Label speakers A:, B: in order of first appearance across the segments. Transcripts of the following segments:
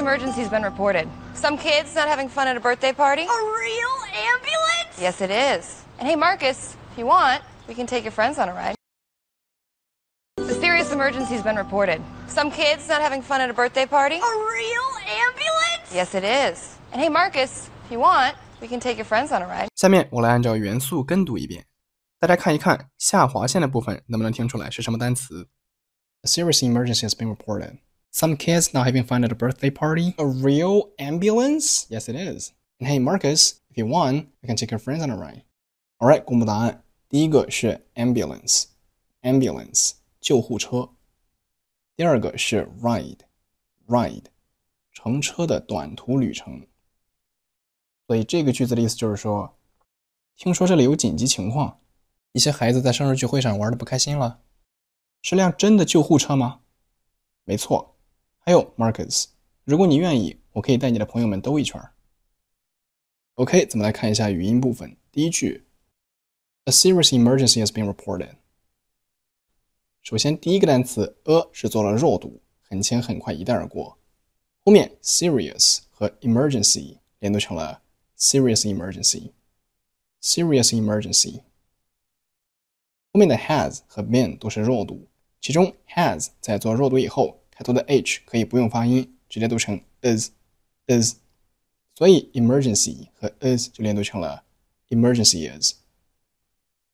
A: emergency's been reported. Some kid's not having fun at a birthday party. A real ambulance? Yes, it is. And hey, Marcus, if you want, we can take your friends on a ride. A serious emergency's been reported. Some kid's not having fun at a birthday party. A real ambulance? Yes, it is. And hey, Marcus, if you want, we can take your friends on a ride.
B: 下面我来按照元素跟读一遍，大家看一看下划线的部分能不能听出来是什么单词。A serious emergency has been reported. Some kids not having fun at a birthday party. A real ambulance? Yes, it is. And hey, Marcus, if you want, you can take your friends on a ride. All right. 公布答案。第一个是 ambulance, ambulance, 救护车。第二个是 ride, ride, 乘车的短途旅程。所以这个句子的意思就是说，听说这里有紧急情况，一些孩子在生日聚会上玩的不开心了。是辆真的救护车吗？没错，还有 Marcus，如果你愿意，我可以带你的朋友们兜一圈儿。OK，咱们来看一下语音部分。第一句，A serious emergency has been reported。首先，第一个单词 a 是做了弱读，很轻很快一带而过。后面 serious 和 emergency 连读成了 serious emergency。serious emergency。后面的 has 和 been 都是弱读，其中 has 在做弱读以后。开头的 h 可以不用发音，直接读成 is is，所以 emergency 和 is 就连读成了 emergency is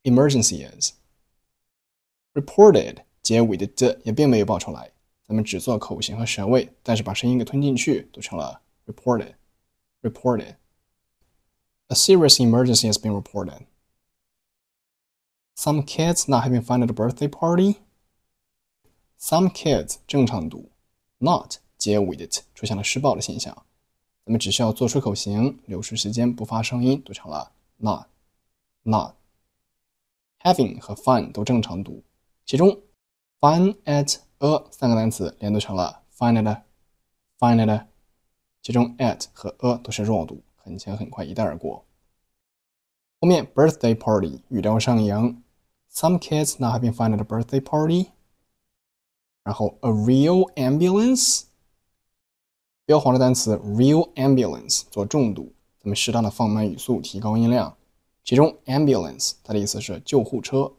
B: is。reported 结尾的 d 也并没有爆出来，咱们只做口型和舌位，但是把声音给吞进去，读成了 reported serious emergency has been reported. Some kids not having fun at a birthday party Some kids 正常读，not 结尾的 with it 出现了失爆的现象。咱们只需要做出口型，留出时间不发声音，读成了 not not。Having 和 fun 都正常读，其中 fun at a 三个单词连读成了 f u n a y 的 f u n a y 的。其中 at 和 a 都是弱读，很轻很快一带而过。后面 birthday party 语调上扬，Some kids not having fun at birthday party。然后 a real ambulance，标黄的单词 real ambulance 做重读，咱们适当的放慢语速，提高音量。其中 ambulance 它的意思是救护车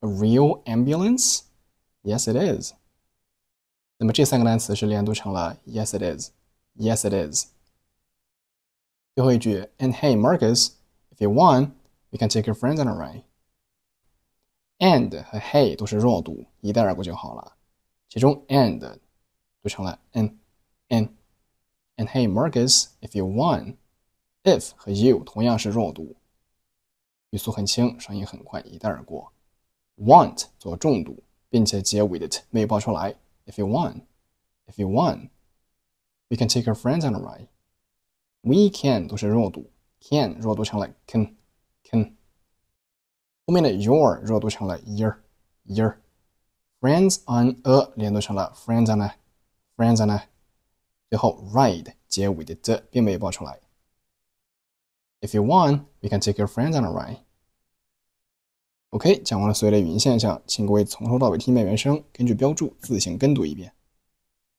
B: ，a real ambulance，yes it is。那么这三个单词是连读成了 yes it is，yes it is。最后一句，and hey Marcus，if you want，we can take your friends on a ride。and 和 hey 都是弱读，一带而过就好了。其中 and 读成了 an an and hey Marcus, if you want if 和 you 同样是弱读，语速很轻，声音很快，一带而过。want 做重读，并且结尾的 t 没有爆出来。If you want, if you want, we can take our friends on a ride. We can 都是弱读，can 弱读成了 can can。后面的 your 弱读成了 year year。friends on a 连读成了 friends on a，friends on a，最后 ride 结尾的 you want, we can take your friends on a ride. OK，讲完了所有的语音现象，请各位从头到尾听一遍原声，根据标注自行跟读一遍。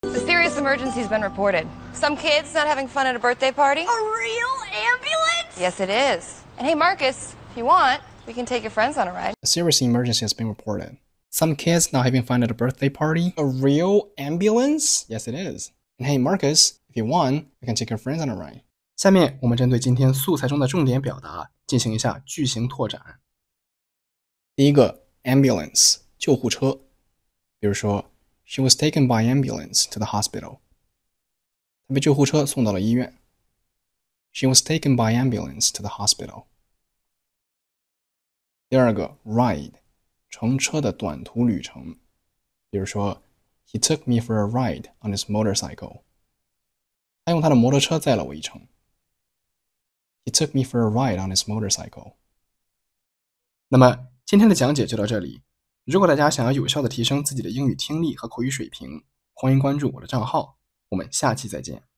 A: A serious emergency's been reported. Some kids not having fun at a birthday party. A real ambulance? Yes, it is. And hey, Marcus, if you want, we can take your friends on a ride. A
B: serious emergency has been reported. Some kids not having fun at a birthday party. A real ambulance? Yes, it is. And hey, Marcus, if you want, we can take your friends on a ride. 下面我们针对今天素材中的重点表达进行一下句型拓展。第一个，ambulance was taken by ambulance to the hospital。她被救护车送到了医院。She was taken by ambulance to the hospital。第二个，ride 乘车的短途旅程，比如说，He took me for a ride on his motorcycle。他用他的摩托车载了我一程。He took me for a ride on his motorcycle。那么今天的讲解就到这里。如果大家想要有效的提升自己的英语听力和口语水平，欢迎关注我的账号。我们下期再见。